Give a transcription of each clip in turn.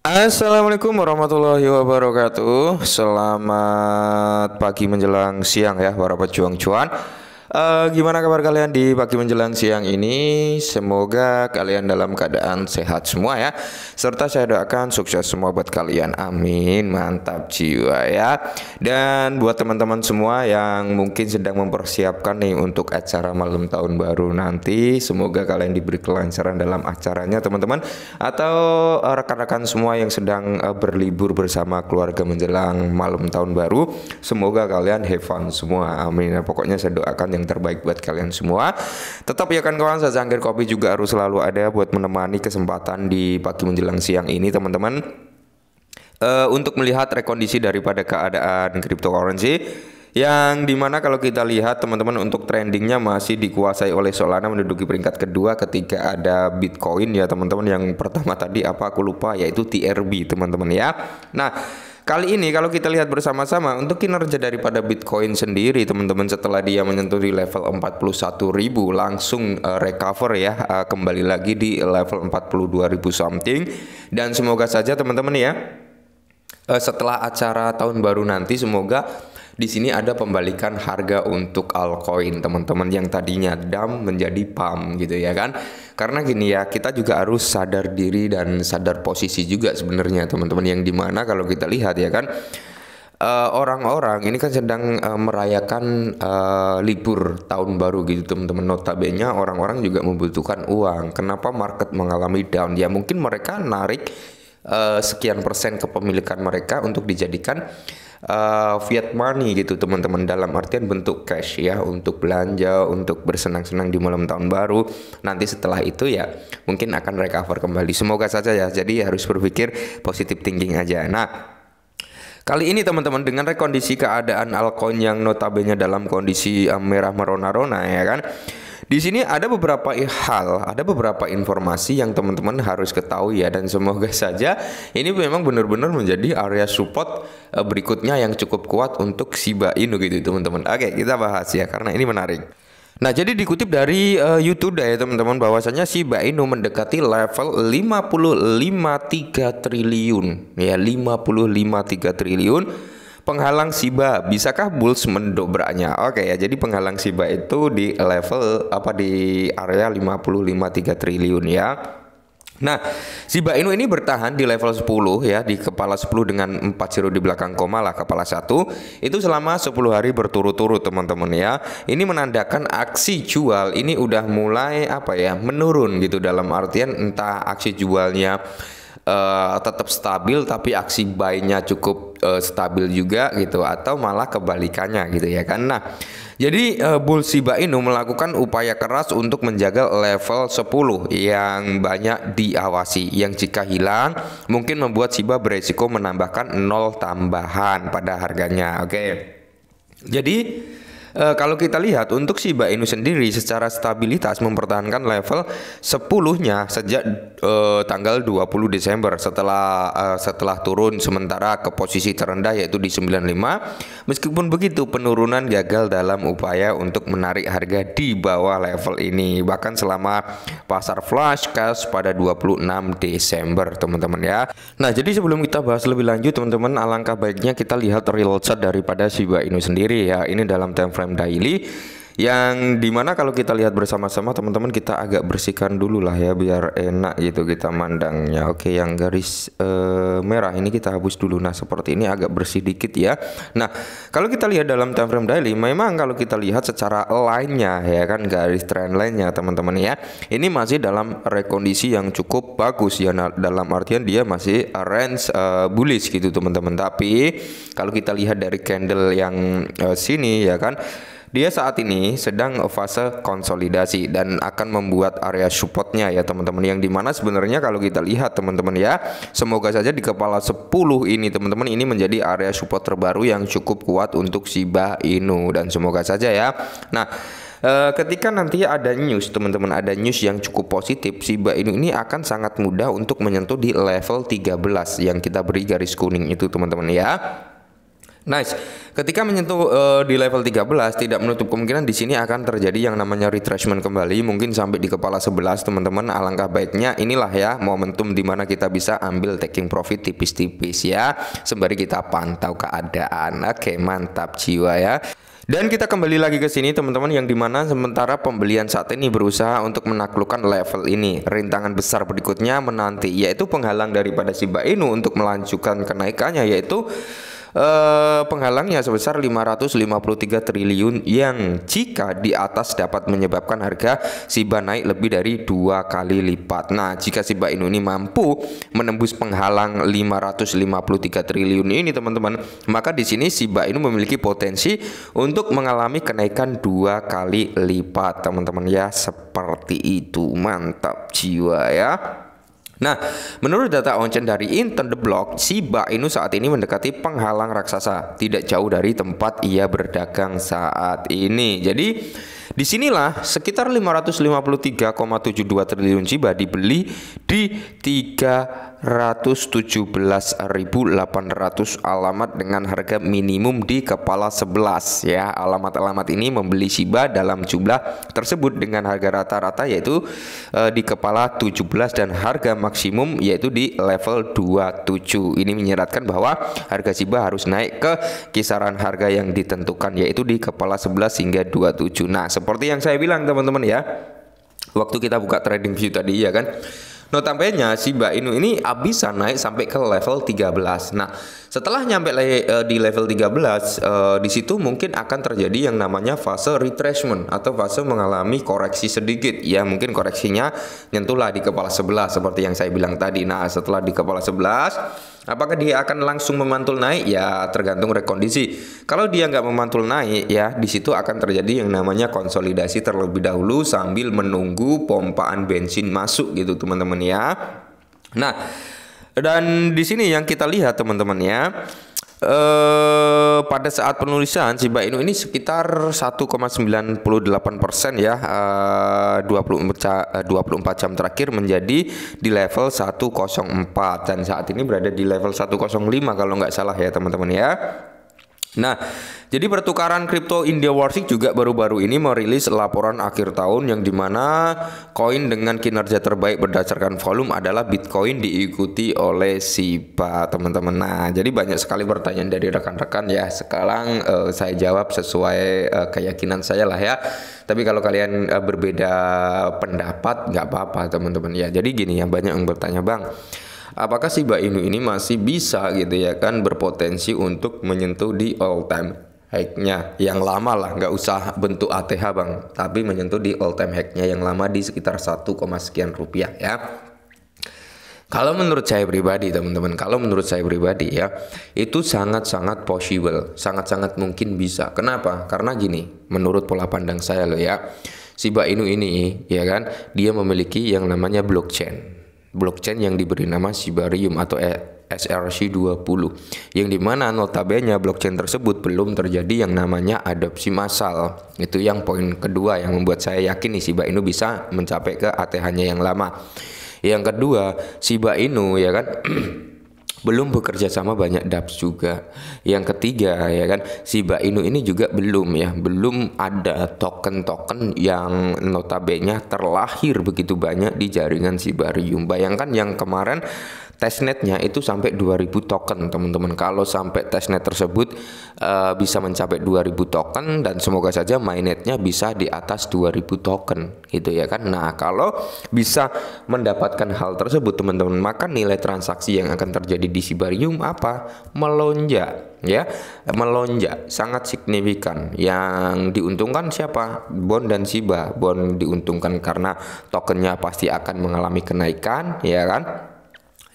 Assalamualaikum warahmatullahi wabarakatuh Selamat pagi menjelang siang ya para pejuang cuan Uh, gimana kabar kalian di pagi menjelang siang ini? Semoga kalian dalam keadaan sehat semua ya. Serta saya doakan sukses semua buat kalian. Amin. Mantap jiwa ya. Dan buat teman-teman semua yang mungkin sedang mempersiapkan nih untuk acara malam tahun baru nanti, semoga kalian diberi kelancaran dalam acaranya teman-teman atau eh, rekan-rekan semua yang sedang uh, berlibur bersama keluarga menjelang malam tahun baru, semoga kalian have fun semua. Amin. Nah, pokoknya saya doakan yang yang terbaik buat kalian semua. Tetap ya kan kawan, sejangkir kopi juga harus selalu ada buat menemani kesempatan di pagi menjelang siang ini teman-teman. Uh, untuk melihat rekondisi daripada keadaan cryptocurrency yang dimana kalau kita lihat teman-teman untuk trendingnya masih dikuasai oleh Solana menduduki peringkat kedua ketika ada Bitcoin ya teman-teman yang pertama tadi apa aku lupa yaitu TRB teman-teman ya nah Kali ini kalau kita lihat bersama-sama untuk kinerja daripada Bitcoin sendiri teman-teman setelah dia menyentuh di level 41.000 langsung uh, recover ya uh, kembali lagi di level 42.000 something dan semoga saja teman-teman ya eh, setelah acara tahun baru nanti semoga di sini ada pembalikan harga untuk altcoin teman-teman yang tadinya dam menjadi pam gitu ya kan. Karena gini ya, kita juga harus sadar diri dan sadar posisi juga sebenarnya teman-teman yang dimana kalau kita lihat ya kan eh, orang-orang uh, ini kan sedang uh, merayakan uh, libur tahun baru gitu teman-teman notabene orang-orang juga membutuhkan uang kenapa market mengalami down ya mungkin mereka narik uh, sekian persen kepemilikan mereka untuk dijadikan uh, fiat money gitu teman-teman dalam artian bentuk cash ya untuk belanja untuk bersenang-senang di malam tahun baru nanti setelah itu ya mungkin akan recover kembali semoga saja ya jadi harus berpikir positif thinking aja nah Kali ini teman-teman dengan rekondisi keadaan alkon yang notabene dalam kondisi uh, merah merona-rona ya kan di sini ada beberapa hal, ada beberapa informasi yang teman-teman harus ketahui ya dan semoga saja ini memang benar-benar menjadi area support eh, berikutnya yang cukup kuat untuk Shiba Inu gitu teman-teman. Oke, kita bahas ya karena ini menarik. Nah, jadi dikutip dari uh, YouTube ya teman-teman bahwasanya Shiba Inu mendekati level 55,3 triliun. Ya, 55,3 triliun Penghalang Siba, bisakah Bulls mendobraknya? Oke ya, jadi penghalang Siba itu di level apa di area 553 triliun ya. Nah, siba Inu ini bertahan di level 10 ya, di kepala 10 dengan 4 zero di belakang koma lah kepala 1 itu selama 10 hari berturut-turut teman-teman ya. Ini menandakan aksi jual ini udah mulai apa ya, menurun gitu dalam artian entah aksi jualnya uh, tetap stabil tapi aksi buy-nya cukup uh, stabil juga gitu atau malah kebalikannya gitu ya kan. Nah, jadi uh, eh, bull Shiba Inu melakukan upaya keras untuk menjaga level 10 yang banyak diawasi yang jika hilang mungkin membuat Shiba beresiko menambahkan nol tambahan pada harganya. Oke. Okay. Jadi E, kalau kita lihat untuk Shiba Inu sendiri secara stabilitas mempertahankan level 10-nya sejak e, tanggal 20 Desember setelah e, setelah turun sementara ke posisi terendah yaitu di 95. Meskipun begitu penurunan gagal dalam upaya untuk menarik harga di bawah level ini bahkan selama pasar flash cash pada 26 Desember teman-teman ya. Nah, jadi sebelum kita bahas lebih lanjut teman-teman alangkah baiknya kita lihat real chart daripada Shiba Inu sendiri ya. Ini dalam time frame Prime Daily yang dimana kalau kita lihat bersama-sama teman-teman kita agak bersihkan dulu lah ya biar enak gitu kita mandangnya oke yang garis eh, merah ini kita hapus dulu nah seperti ini agak bersih dikit ya nah kalau kita lihat dalam time frame daily memang kalau kita lihat secara lainnya ya kan garis trend line teman-teman ya ini masih dalam rekondisi yang cukup bagus ya nah, dalam artian dia masih range eh, bullish gitu teman-teman tapi kalau kita lihat dari candle yang eh, sini ya kan dia saat ini sedang fase konsolidasi dan akan membuat area supportnya ya teman-teman yang dimana sebenarnya kalau kita lihat teman-teman ya semoga saja di kepala 10 ini teman-teman ini menjadi area support terbaru yang cukup kuat untuk Shiba Inu dan semoga saja ya. Nah eh, ketika nanti ada news teman-teman ada news yang cukup positif Shiba Inu ini akan sangat mudah untuk menyentuh di level 13 yang kita beri garis kuning itu teman-teman ya Nice. Ketika menyentuh uh, di level 13 tidak menutup kemungkinan di sini akan terjadi yang namanya retracement kembali mungkin sampai di kepala 11 teman-teman alangkah baiknya inilah ya momentum di mana kita bisa ambil taking profit tipis-tipis ya sembari kita pantau keadaan. Oke, mantap jiwa ya. Dan kita kembali lagi ke sini teman-teman yang dimana sementara pembelian saat ini berusaha untuk menaklukkan level ini Rintangan besar berikutnya menanti yaitu penghalang daripada Shiba Inu untuk melanjutkan kenaikannya yaitu eh, penghalangnya sebesar 553 triliun yang jika di atas dapat menyebabkan harga siba naik lebih dari dua kali lipat. Nah, jika siba Inu ini mampu menembus penghalang 553 triliun ini, teman-teman, maka di sini siba Inu memiliki potensi untuk mengalami kenaikan dua kali lipat, teman-teman ya, seperti itu. Mantap jiwa ya. Nah, menurut data oncen dari Inter The Block, Shiba Inu saat ini mendekati penghalang raksasa, tidak jauh dari tempat ia berdagang saat ini. Jadi, disinilah sekitar 553,72 triliun Shiba dibeli di 3 117.800 alamat dengan harga minimum di kepala 11 ya. Alamat-alamat ini membeli Shiba dalam jumlah tersebut dengan harga rata-rata yaitu e, di kepala 17 dan harga maksimum yaitu di level 27. Ini menyeratkan bahwa harga Shiba harus naik ke kisaran harga yang ditentukan yaitu di kepala 11 hingga 27. Nah, seperti yang saya bilang teman-teman ya. Waktu kita buka trading view tadi ya kan Notabene si Mbak Inu ini bisa naik sampai ke level 13. Nah, setelah nyampe le eh, di level 13, uh, eh, di situ mungkin akan terjadi yang namanya fase retracement atau fase mengalami koreksi sedikit. Ya, mungkin koreksinya nyentuhlah di kepala sebelah seperti yang saya bilang tadi. Nah, setelah di kepala sebelah Apakah dia akan langsung memantul naik? Ya, tergantung rekondisi. Kalau dia nggak memantul naik, ya di situ akan terjadi yang namanya konsolidasi terlebih dahulu sambil menunggu pompaan bensin masuk gitu, teman-teman ya. Nah, dan di sini yang kita lihat teman-teman ya eh pada saat penulisan Shiba Inu ini sekitar 1,98 persen ya eh puluh 24 eh, jam terakhir menjadi di level 104 dan saat ini berada di level 105 kalau nggak salah ya teman-teman ya. Nah, jadi pertukaran kripto India Warsik juga baru-baru ini merilis laporan akhir tahun yang dimana koin dengan kinerja terbaik berdasarkan volume adalah Bitcoin diikuti oleh Sipa teman-teman. Nah, jadi banyak sekali pertanyaan dari rekan-rekan ya. Sekarang uh, saya jawab sesuai uh, keyakinan saya lah ya. Tapi kalau kalian uh, berbeda pendapat nggak apa-apa teman-teman ya. Jadi gini ya banyak yang bertanya bang apakah si Bainu ini masih bisa gitu ya kan berpotensi untuk menyentuh di all time hacknya yang lama lah nggak usah bentuk ATH bang tapi menyentuh di all time hacknya yang lama di sekitar 1, sekian rupiah ya kalau menurut saya pribadi teman-teman kalau menurut saya pribadi ya itu sangat-sangat possible sangat-sangat mungkin bisa kenapa karena gini menurut pola pandang saya loh ya si Inu ini ya kan dia memiliki yang namanya blockchain blockchain yang diberi nama Sibarium atau e- SRC20 yang dimana notabene blockchain tersebut belum terjadi yang namanya adopsi massal itu yang poin kedua yang membuat saya yakin nih Shiba Inu bisa mencapai ke ATH-nya yang lama yang kedua Shiba Inu ya kan belum bekerja sama banyak DAPS juga. Yang ketiga ya kan Shiba Inu ini juga belum ya, belum ada token-token yang notabene terlahir begitu banyak di jaringan Sibarium. Bayangkan yang kemarin testnetnya itu sampai 2000 token teman-teman kalau sampai testnet tersebut uh, bisa mencapai 2000 token dan semoga saja mainnetnya bisa di atas 2000 token gitu ya kan nah kalau bisa mendapatkan hal tersebut teman-teman maka nilai transaksi yang akan terjadi di Sibarium apa melonjak ya melonjak sangat signifikan yang diuntungkan siapa Bond dan Siba. Bond diuntungkan karena tokennya pasti akan mengalami kenaikan ya kan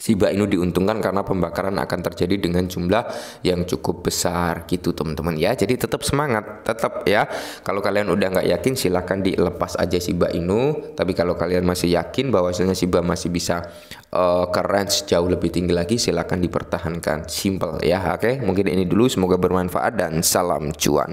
Siba ini diuntungkan karena pembakaran akan terjadi dengan jumlah yang cukup besar gitu teman-teman ya. Jadi tetap semangat, tetap ya. Kalau kalian udah nggak yakin silahkan dilepas aja Siba Inu Tapi kalau kalian masih yakin bahwasanya si Ba masih bisa uh, ke range jauh lebih tinggi lagi silahkan dipertahankan. Simple ya. Oke, mungkin ini dulu semoga bermanfaat dan salam cuan.